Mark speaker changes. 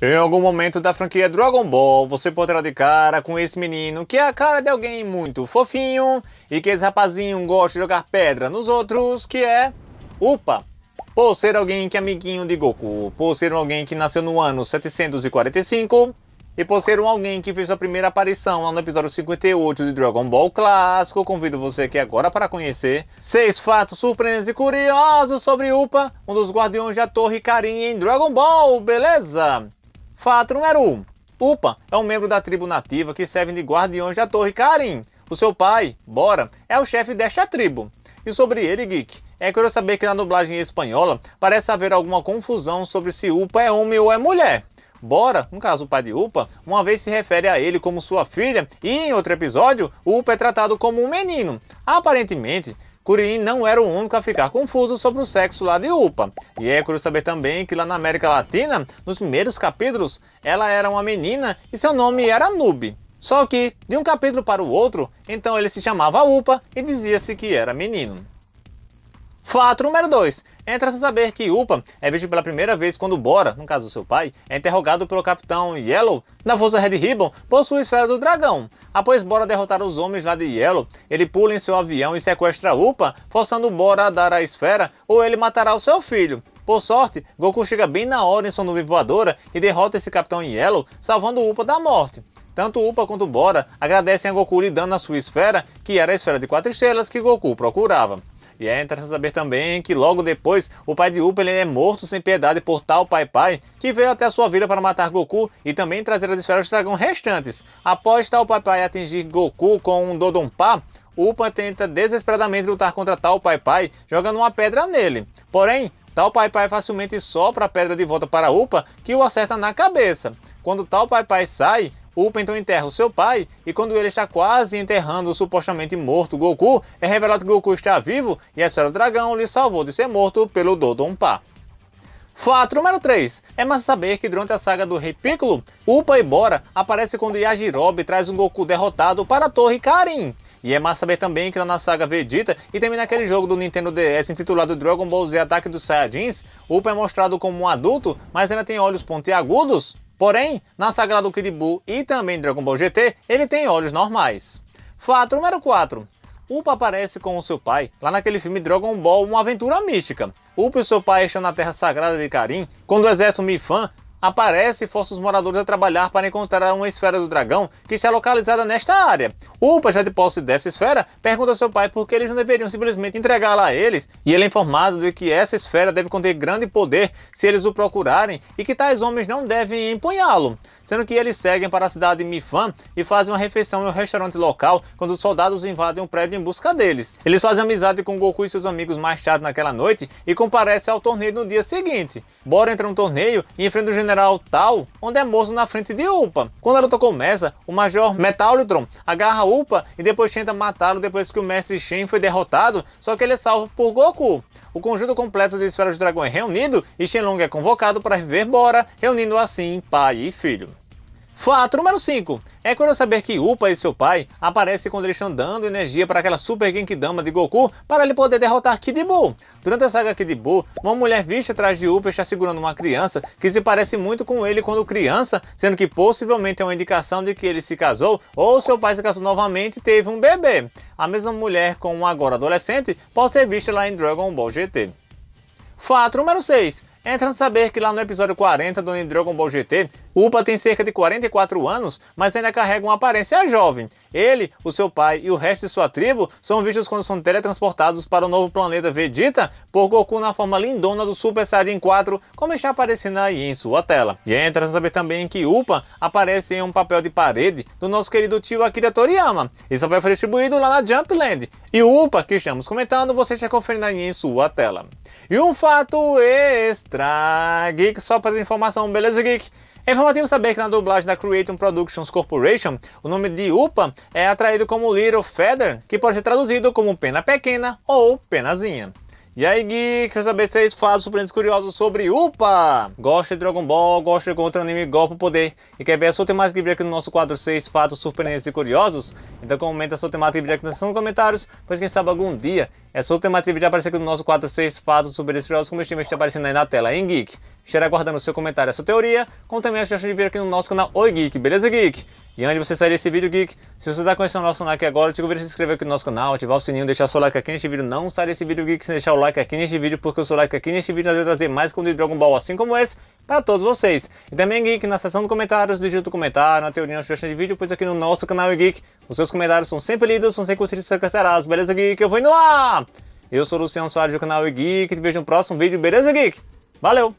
Speaker 1: Em algum momento da franquia Dragon Ball, você poderá de cara com esse menino que é a cara de alguém muito fofinho e que esse rapazinho gosta de jogar pedra nos outros, que é Upa. Por ser alguém que é amiguinho de Goku, por ser alguém que nasceu no ano 745 e por ser um alguém que fez sua primeira aparição lá no episódio 58 de Dragon Ball Clássico, convido você aqui agora para conhecer seis fatos surpresos e curiosos sobre Upa, um dos guardiões da torre Carinha em Dragon Ball, beleza? Fato número 1. Um, Upa é um membro da tribo nativa que serve de guardiões da Torre Karim. O seu pai, Bora, é o chefe desta tribo. E sobre ele, Geek, é curioso saber que na dublagem espanhola parece haver alguma confusão sobre se Upa é homem ou é mulher. Bora, no caso o pai de Upa, uma vez se refere a ele como sua filha e em outro episódio, Upa é tratado como um menino. Aparentemente, Curirim não era o único a ficar confuso sobre o sexo lá de UPA. E é curioso saber também que lá na América Latina, nos primeiros capítulos, ela era uma menina e seu nome era Nube. Só que, de um capítulo para o outro, então ele se chamava UPA e dizia-se que era menino. Fato número 2. Entra-se a saber que UPA é visto pela primeira vez quando Bora, no caso seu pai, é interrogado pelo capitão Yellow da força Red Ribbon por sua esfera do dragão. Após Bora derrotar os homens lá de Yellow, ele pula em seu avião e sequestra UPA, forçando Bora a dar a esfera ou ele matará o seu filho. Por sorte, Goku chega bem na hora em sua nuvem voadora e derrota esse capitão Yellow, salvando UPA da morte. Tanto Upa quanto Bora agradecem a Goku lhe dando a sua esfera, que era a esfera de quatro estrelas que Goku procurava. E é interessante saber também que logo depois o pai de Upa ele é morto sem piedade por tal Pai Pai, que veio até a sua vila para matar Goku e também trazer as esferas do dragão restantes. Após tal Pai Pai atingir Goku com um Dodonpá, Upa tenta desesperadamente lutar contra tal Pai Pai, jogando uma pedra nele. Porém, tal Pai Pai é facilmente sopra a pedra de volta para Upa, que o acerta na cabeça. Quando tal Pai Pai sai, Upa então enterra o seu pai e quando ele está quase enterrando o supostamente morto Goku, é revelado que Goku está vivo e a Senhora Dragão lhe salvou de ser morto pelo Dodonpa. Fato número 3. É massa saber que durante a saga do Rei Piccolo, Upa e Bora aparece quando Yajirobe traz um Goku derrotado para a Torre Karin. E é massa saber também que lá na saga Vegeta e também naquele jogo do Nintendo DS intitulado Dragon Ball Z Ataque dos Saiyajins, Upa é mostrado como um adulto, mas ainda tem olhos pontiagudos Porém, na Sagrada Kid Buu e também Dragon Ball GT, ele tem olhos normais. Fato número 4. Upa aparece com o seu pai lá naquele filme Dragon Ball Uma Aventura Mística. Upa e seu pai estão na Terra Sagrada de Karim quando o exército Mifan aparece e força os moradores a trabalhar para encontrar uma esfera do dragão que está localizada nesta área. Upa, já de posse dessa esfera, pergunta ao seu pai por que eles não deveriam simplesmente entregá-la a eles, e ele é informado de que essa esfera deve conter grande poder se eles o procurarem e que tais homens não devem empunhá-lo, sendo que eles seguem para a cidade de Mifan e fazem uma refeição em um restaurante local quando os soldados invadem um prédio em busca deles. Eles fazem amizade com Goku e seus amigos mais naquela noite e comparecem ao torneio no dia seguinte. Bora entra no torneio e enfrenta o general general tal, onde é moço na frente de UPA. Quando a luta começa, o Major Metaltron agarra UPA e depois tenta matá-lo depois que o Mestre Shen foi derrotado, só que ele é salvo por Goku. O conjunto completo de esferas do dragão é reunido e Shenlong é convocado para viver Bora, reunindo assim pai e filho. Fato número 5. É quando saber que Upa e seu pai aparecem quando eles estão dando energia para aquela super genki dama de Goku para ele poder derrotar Kid Buu. Durante a saga Kid Buu, uma mulher vista atrás de Upa está segurando uma criança que se parece muito com ele quando criança, sendo que possivelmente é uma indicação de que ele se casou ou seu pai se casou novamente e teve um bebê. A mesma mulher com um agora adolescente pode ser vista lá em Dragon Ball GT. Fato número 6. É interessante saber que lá no episódio 40 do Dragon Ball GT, Upa tem cerca de 44 anos, mas ainda carrega uma aparência jovem. Ele, o seu pai e o resto de sua tribo são vistos quando são teletransportados para o novo planeta Vegeta por Goku na forma lindona do Super Saiyajin 4, como está aparecendo aí em sua tela. E é interessante saber também que Upa aparece em um papel de parede do nosso querido tio Akira Toriyama. Esse papel foi distribuído lá na Jump Land. E Upa, que estamos comentando, você está conferindo aí em sua tela. E um fato extra, Geek, só para informação, beleza, Geek? É informativo saber que na dublagem da Creator Productions Corporation, o nome de UPA é atraído como Little Feather, que pode ser traduzido como pena pequena ou penazinha. E aí, Gui, quer saber se vocês fazem e curiosos sobre UPA? Gosta de Dragon Ball, gosta de outro anime igual pro poder e quer ver a sua temática aqui no nosso quadro 6 Fatos Surpreendentes e Curiosos? Então comenta a sua temática aqui na seção de comentários, pois quem sabe algum dia é sua temática bíblica aparecer aqui no nosso quadro 6 Fatos Surpreendentes e Curiosos, como este está aparecendo aí na tela, hein, Geek? Estarei aguardando o seu comentário, a sua teoria, como também a chance de vir aqui no nosso canal Oi Geek, beleza, Geek? de onde você sair desse vídeo, Geek. Se você está conhecendo o nosso like agora, eu te convido a se inscrever aqui no nosso canal, ativar o sininho, deixar seu like aqui neste vídeo. Não sai desse vídeo, Geek, sem deixar o like aqui neste vídeo, porque o seu like aqui neste vídeo vai trazer mais conteúdo de Dragon Ball assim como esse para todos vocês. E também, Geek, na seção de comentários, digita o comentário, na teoria, na sugestão de vídeo, pois aqui no nosso canal, Geek, os seus comentários são sempre lidos, são sempre curtidos e cancelados. Beleza, Geek? Eu vou indo lá! Eu sou o Luciano Soares do canal Geek, te vejo no próximo vídeo, beleza, Geek? Valeu!